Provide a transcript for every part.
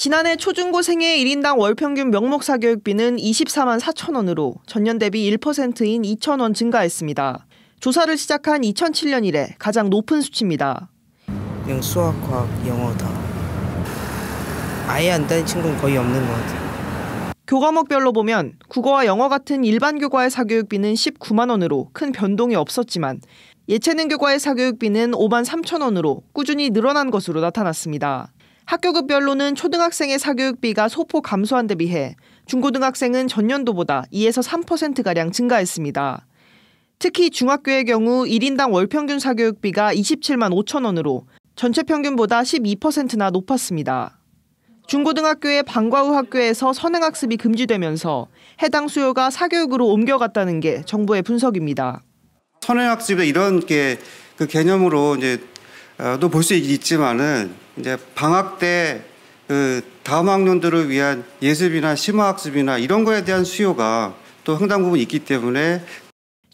지난해 초중고생의 1인당 월평균 명목사 교육비는 24만 4천 원으로 전년 대비 1%인 2천 원 증가했습니다. 조사를 시작한 2007년 이래 가장 높은 수치입니다. 그냥 수학, 과학, 영어 다. 아예 안 다닌 친구는 거의 없는 것 같아요. 교과목별로 보면 국어와 영어 같은 일반 교과의 사교육비는 19만 원으로 큰 변동이 없었지만 예체능 교과의 사교육비는 5만 3천 원으로 꾸준히 늘어난 것으로 나타났습니다. 학교급별로는 초등학생의 사교육비가 소폭 감소한 데 비해 중고등학생은 전년도보다 2에서 3%가량 증가했습니다. 특히 중학교의 경우 1인당 월평균 사교육비가 27만 5천 원으로 전체 평균보다 12%나 높았습니다. 중고등학교의 방과 후 학교에서 선행학습이 금지되면서 해당 수요가 사교육으로 옮겨갔다는 게 정부의 분석입니다. 선행학습에 이런 게 그 개념으로 이제 어, 또볼 수 있지만은 이제 방학 때그 다음 학년들을 위한 예습이나 심화학습이나 이런 거에 대한 수요가 또 상당 부분 있기 때문에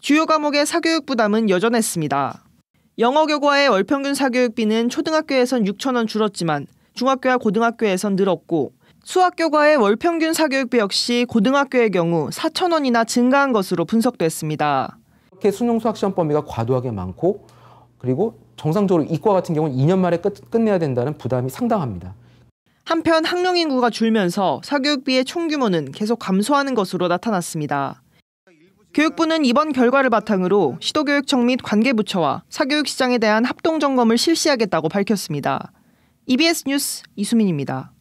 주요 과목의 사교육 부담은 여전했습니다. 영어 교과의 월평균 사교육비는 초등학교에선 6천 원 줄었지만 중학교와 고등학교에선 늘었고 수학 교과의 월평균 사교육비 역시 고등학교의 경우 4천 원이나 증가한 것으로 분석됐습니다. 이렇게 수능 수학 시험 범위가 과도하게 많고 그리고 정상적으로 이과 같은 경우는 2년 말에 끝, 끝내야 된다는 부담이 상당합니다. 한편 학령 인구가 줄면서 사교육비의 총규모는 계속 감소하는 것으로 나타났습니다. 교육부는 이번 결과를 바탕으로 시도교육청 및 관계부처와 사교육 시장에 대한 합동 점검을 실시하겠다고 밝혔습니다. EBS 뉴스 이수민입니다.